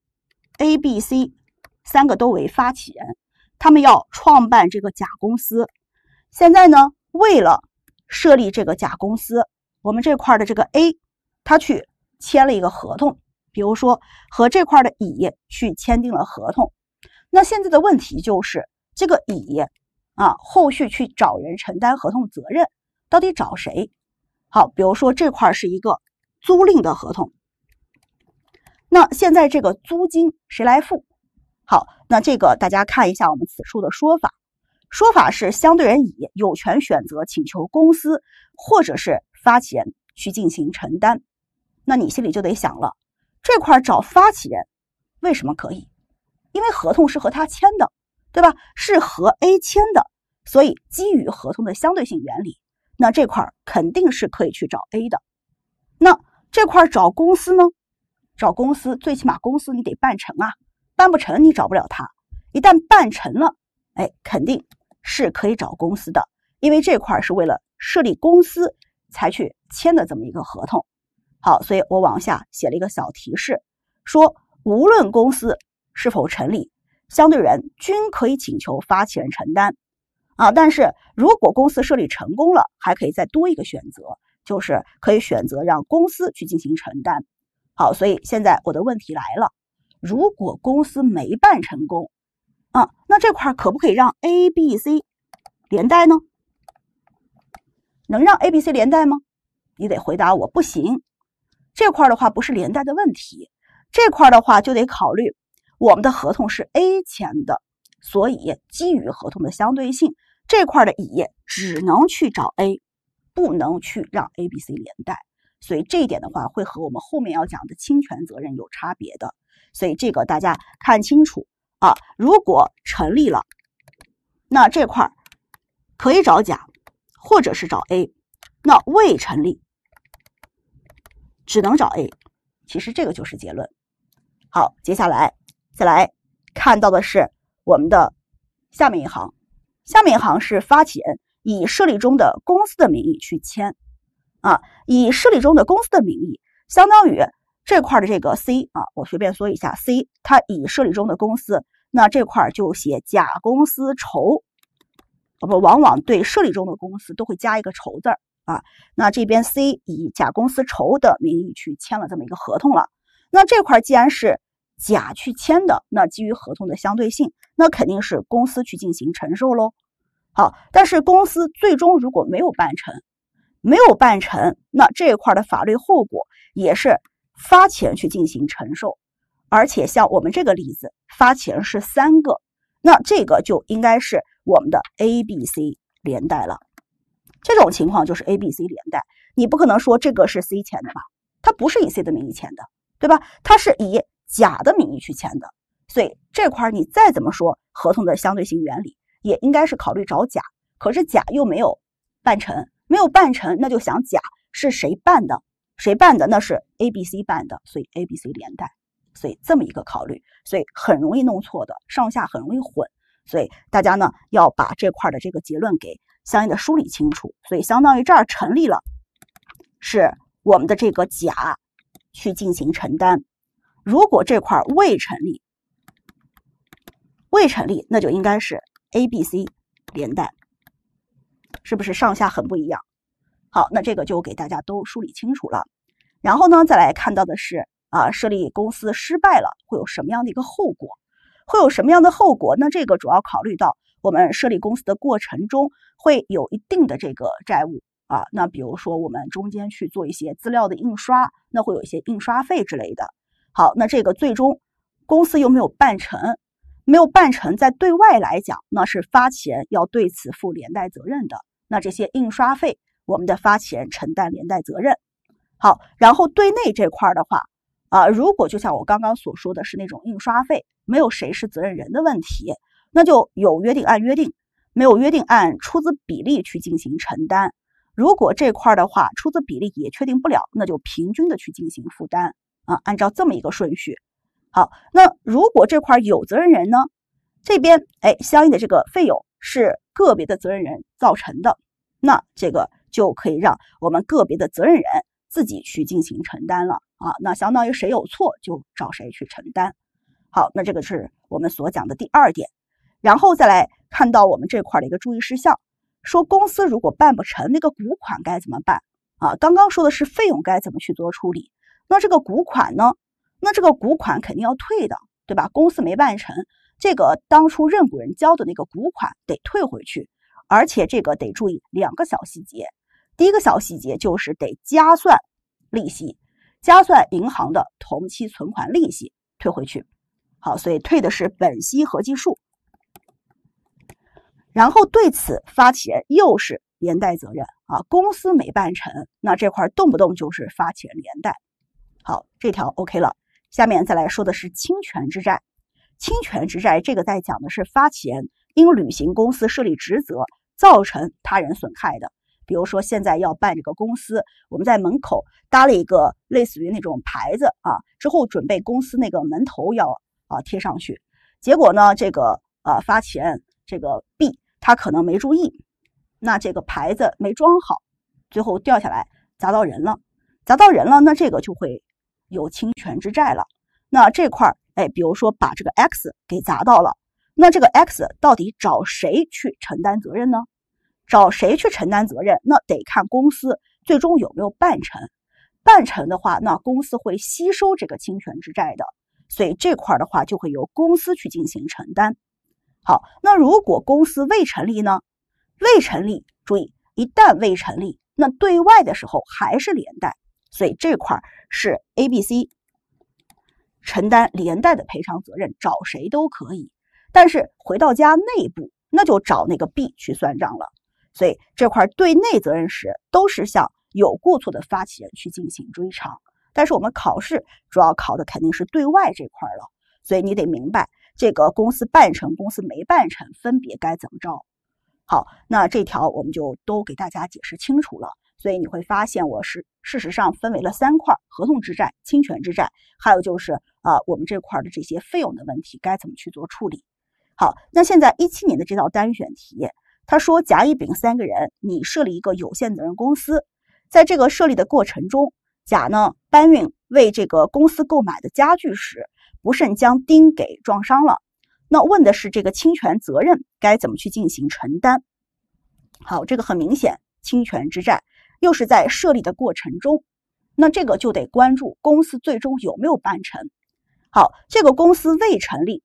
A、B、C 三个都为发起人，他们要创办这个甲公司，现在呢，为了设立这个甲公司，我们这块的这个 A 他去签了一个合同，比如说和这块的乙去签订了合同，那现在的问题就是。这个乙啊，后续去找人承担合同责任，到底找谁？好，比如说这块是一个租赁的合同，那现在这个租金谁来付？好，那这个大家看一下我们此处的说法，说法是相对人乙有权选择请求公司或者是发起人去进行承担。那你心里就得想了，这块找发起人为什么可以？因为合同是和他签的。对吧？是和 A 签的，所以基于合同的相对性原理，那这块儿肯定是可以去找 A 的。那这块找公司呢？找公司最起码公司你得办成啊，办不成你找不了他。一旦办成了，哎，肯定是可以找公司的，因为这块儿是为了设立公司才去签的这么一个合同。好，所以我往下写了一个小提示，说无论公司是否成立。相对人均可以请求发起人承担，啊，但是如果公司设立成功了，还可以再多一个选择，就是可以选择让公司去进行承担。好，所以现在我的问题来了，如果公司没办成功，啊，那这块儿可不可以让 A、B、C 连带呢？能让 A、B、C 连带吗？你得回答我不行，这块儿的话不是连带的问题，这块儿的话就得考虑。我们的合同是 A 签的，所以基于合同的相对性，这块的乙只能去找 A，不能去让 A、B、C 连带。所以这一点的话，会和我们后面要讲的侵权责任有差别的。所以这个大家看清楚啊。如果成立了，那这块儿可以找甲或者是找 A；那未成立，只能找 A。其实这个就是结论。好，接下来。再来看到的是我们的下面一行，下面一行是发起人以设立中的公司的名义去签啊，以设立中的公司的名义，相当于这块的这个 C 啊，我随便说一下，C 它以设立中的公司，那这块就写甲公司筹我不，往往对设立中的公司都会加一个筹字儿啊，那这边 C 以甲公司筹的名义去签了这么一个合同了，那这块既然是。甲去签的，那基于合同的相对性，那肯定是公司去进行承受喽。好，但是公司最终如果没有办成，没有办成，那这一块的法律后果也是发钱去进行承受。而且像我们这个例子，发钱是三个，那这个就应该是我们的 A、B、C 连带了。这种情况就是 A、B、C 连带，你不可能说这个是 C 签的吧？它不是以 C 的名义签的，对吧？它是以。甲的名义去签的，所以这块儿你再怎么说，合同的相对性原理也应该是考虑找甲。可是甲又没有办成，没有办成，那就想甲是谁办的？谁办的？那是 A、B、C 办的，所以 A、B、C 连带。所以这么一个考虑，所以很容易弄错的，上下很容易混。所以大家呢要把这块的这个结论给相应的梳理清楚。所以相当于这儿成立了，是我们的这个甲去进行承担。如果这块未成立，未成立，那就应该是 A、B、C 连带，是不是上下很不一样？好，那这个就给大家都梳理清楚了。然后呢，再来看到的是啊，设立公司失败了会有什么样的一个后果？会有什么样的后果？那这个主要考虑到我们设立公司的过程中会有一定的这个债务啊。那比如说我们中间去做一些资料的印刷，那会有一些印刷费之类的。好，那这个最终公司又没有办成，没有办成，在对外来讲，那是发起人要对此负连带责任的。那这些印刷费，我们的发起人承担连带责任。好，然后对内这块儿的话，啊，如果就像我刚刚所说的是那种印刷费，没有谁是责任人的问题，那就有约定按约定，没有约定按出资比例去进行承担。如果这块儿的话，出资比例也确定不了，那就平均的去进行负担。啊，按照这么一个顺序，好，那如果这块有责任人呢？这边哎，相应的这个费用是个别的责任人造成的，那这个就可以让我们个别的责任人自己去进行承担了啊。那相当于谁有错就找谁去承担。好，那这个是我们所讲的第二点，然后再来看到我们这块的一个注意事项，说公司如果办不成那个股款该怎么办啊？刚刚说的是费用该怎么去做处理。那这个股款呢？那这个股款肯定要退的，对吧？公司没办成，这个当初认股人交的那个股款得退回去，而且这个得注意两个小细节。第一个小细节就是得加算利息，加算银行的同期存款利息退回去。好，所以退的是本息合计数。然后对此发起人又是连带责任啊，公司没办成，那这块动不动就是发起人连带。好，这条 OK 了。下面再来说的是侵权之债。侵权之债，这个在讲的是发钱因履行公司设立职责造成他人损害的。比如说，现在要办这个公司，我们在门口搭了一个类似于那种牌子啊，之后准备公司那个门头要啊贴上去。结果呢，这个啊发钱这个 B 他可能没注意，那这个牌子没装好，最后掉下来砸到人了，砸到人了，那这个就会。有侵权之债了，那这块儿，哎，比如说把这个 x 给砸到了，那这个 x 到底找谁去承担责任呢？找谁去承担责任？那得看公司最终有没有办成，办成的话，那公司会吸收这个侵权之债的，所以这块儿的话就会由公司去进行承担。好，那如果公司未成立呢？未成立，注意，一旦未成立，那对外的时候还是连带，所以这块儿。是 A、B、C 承担连带的赔偿责任，找谁都可以。但是回到家内部，那就找那个 B 去算账了。所以这块对内责任时，都是向有过错的发起人去进行追偿。但是我们考试主要考的肯定是对外这块了，所以你得明白这个公司办成，公司没办成，分别该怎么着。好，那这条我们就都给大家解释清楚了。所以你会发现，我是事实上分为了三块：合同之债、侵权之债，还有就是啊，我们这块的这些费用的问题该怎么去做处理？好，那现在一七年的这道单选题，他说甲、乙、丙三个人，你设立一个有限责任公司，在这个设立的过程中，甲呢搬运为这个公司购买的家具时，不慎将丁给撞伤了。那问的是这个侵权责任该怎么去进行承担？好，这个很明显，侵权之债。就是在设立的过程中，那这个就得关注公司最终有没有办成。好，这个公司未成立，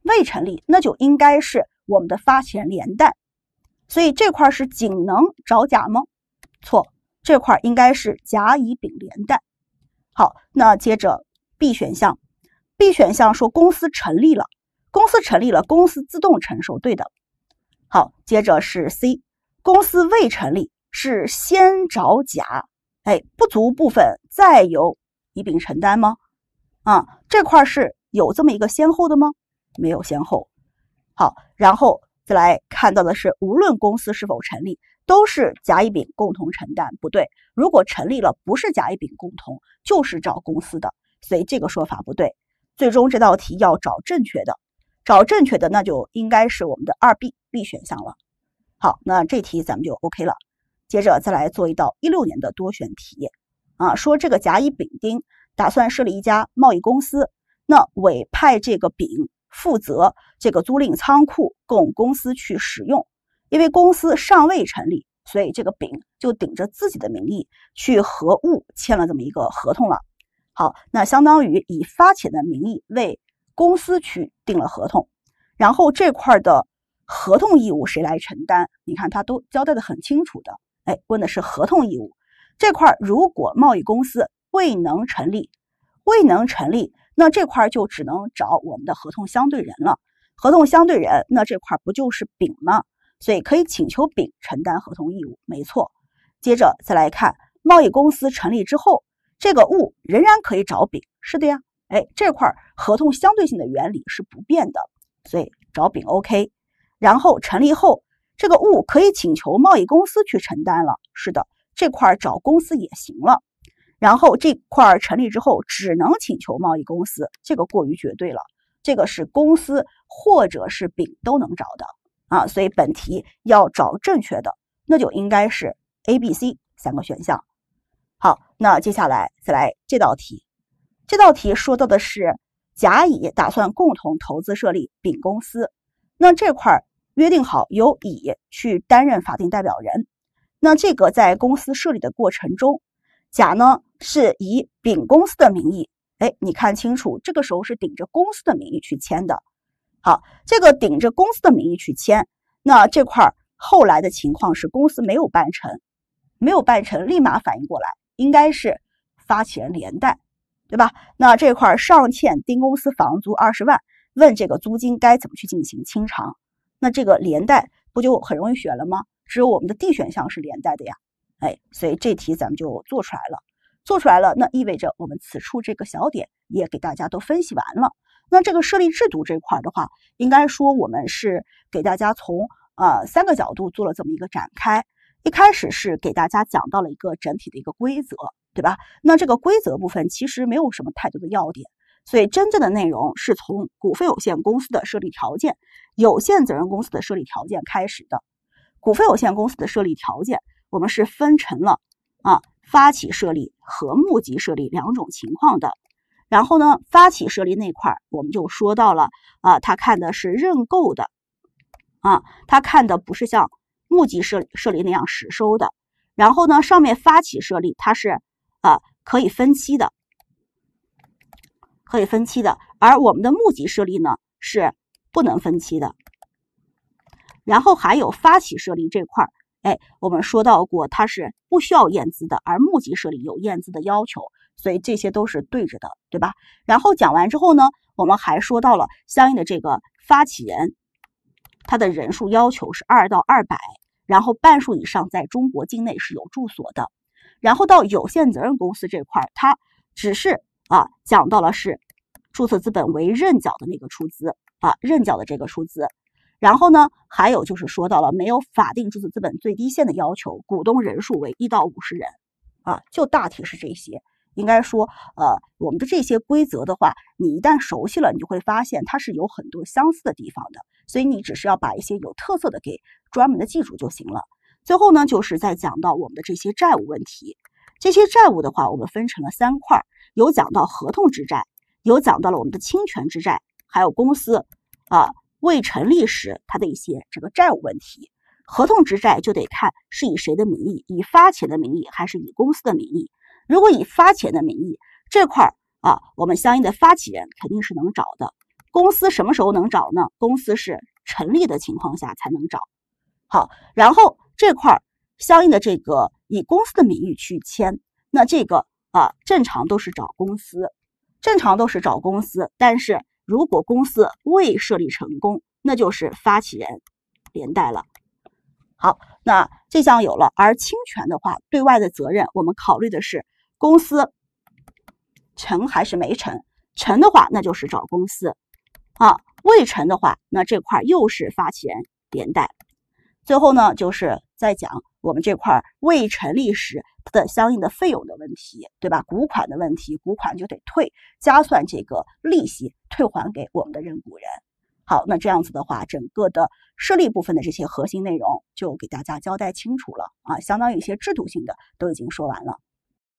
未成立，那就应该是我们的发钱连带。所以这块是仅能找甲吗？错，这块应该是甲乙丙连带。好，那接着 B 选项，B 选项说公司成立了，公司成立了，公司自动承受，对的。好，接着是 C，公司未成立。是先找甲，哎，不足部分再由乙丙承担吗？啊，这块儿是有这么一个先后的吗？没有先后。好，然后再来看到的是，无论公司是否成立，都是甲乙丙共同承担。不对，如果成立了，不是甲乙丙共同，就是找公司的，所以这个说法不对。最终这道题要找正确的，找正确的，那就应该是我们的二 B B 选项了。好，那这题咱们就 OK 了。接着再来做一道一六年的多选题，啊，说这个甲乙丙丁打算设立一家贸易公司，那委派这个丙负责这个租赁仓库供公司去使用，因为公司尚未成立，所以这个丙就顶着自己的名义去和物签了这么一个合同了。好，那相当于以发起的名义为公司去订了合同，然后这块的合同义务谁来承担？你看他都交代的很清楚的。哎，问的是合同义务这块儿，如果贸易公司未能成立，未能成立，那这块儿就只能找我们的合同相对人了。合同相对人，那这块儿不就是丙吗？所以可以请求丙承担合同义务，没错。接着再来看，贸易公司成立之后，这个物仍然可以找丙，是的呀。哎，这块合同相对性的原理是不变的，所以找丙 OK。然后成立后。这个物可以请求贸易公司去承担了，是的，这块儿找公司也行了。然后这块儿成立之后，只能请求贸易公司，这个过于绝对了。这个是公司或者是丙都能找的啊，所以本题要找正确的，那就应该是 A、B、C 三个选项。好，那接下来再来这道题，这道题说到的是甲乙打算共同投资设立丙公司，那这块儿。约定好由乙去担任法定代表人，那这个在公司设立的过程中，甲呢是以丙公司的名义，哎，你看清楚，这个时候是顶着公司的名义去签的。好，这个顶着公司的名义去签，那这块后来的情况是公司没有办成，没有办成立马反应过来，应该是发起人连带，对吧？那这块尚欠丁公司房租二十万，问这个租金该怎么去进行清偿？那这个连带不就很容易选了吗？只有我们的 D 选项是连带的呀，哎，所以这题咱们就做出来了。做出来了，那意味着我们此处这个小点也给大家都分析完了。那这个设立制度这块的话，应该说我们是给大家从呃三个角度做了这么一个展开。一开始是给大家讲到了一个整体的一个规则，对吧？那这个规则部分其实没有什么太多的要点。所以，真正的内容是从股份有限公司的设立条件、有限责任公司的设立条件开始的。股份有限公司的设立条件，我们是分成了啊，发起设立和募集设立两种情况的。然后呢，发起设立那块，我们就说到了啊，他看的是认购的，啊，他看的不是像募集设设立那样实收的。然后呢，上面发起设立，它是啊，可以分期的。可以分期的，而我们的募集设立呢是不能分期的。然后还有发起设立这块儿，哎，我们说到过它是不需要验资的，而募集设立有验资的要求，所以这些都是对着的，对吧？然后讲完之后呢，我们还说到了相应的这个发起人，他的人数要求是二到二百，然后半数以上在中国境内是有住所的。然后到有限责任公司这块儿，它只是。啊，讲到了是注册资本为认缴的那个出资啊，认缴的这个出资。然后呢，还有就是说到了没有法定注册资本最低限的要求，股东人数为一到五十人啊，就大体是这些。应该说，呃，我们的这些规则的话，你一旦熟悉了，你就会发现它是有很多相似的地方的。所以你只是要把一些有特色的给专门的记住就行了。最后呢，就是再讲到我们的这些债务问题，这些债务的话，我们分成了三块。有讲到合同之债，有讲到了我们的侵权之债，还有公司啊未成立时它的一些这个债务问题。合同之债就得看是以谁的名义，以发钱的名义还是以公司的名义。如果以发钱的名义，这块儿啊，我们相应的发起人肯定是能找的。公司什么时候能找呢？公司是成立的情况下才能找。好，然后这块儿相应的这个以公司的名义去签，那这个。啊，正常都是找公司，正常都是找公司。但是如果公司未设立成功，那就是发起人连带了。好，那这项有了。而侵权的话，对外的责任，我们考虑的是公司成还是没成。成的话，那就是找公司啊；未成的话，那这块又是发起人连带。最后呢，就是在讲我们这块未成立时它的相应的费用的问题，对吧？股款的问题，股款就得退，加算这个利息退还给我们的认股人。好，那这样子的话，整个的设立部分的这些核心内容就给大家交代清楚了啊，相当一些制度性的都已经说完了。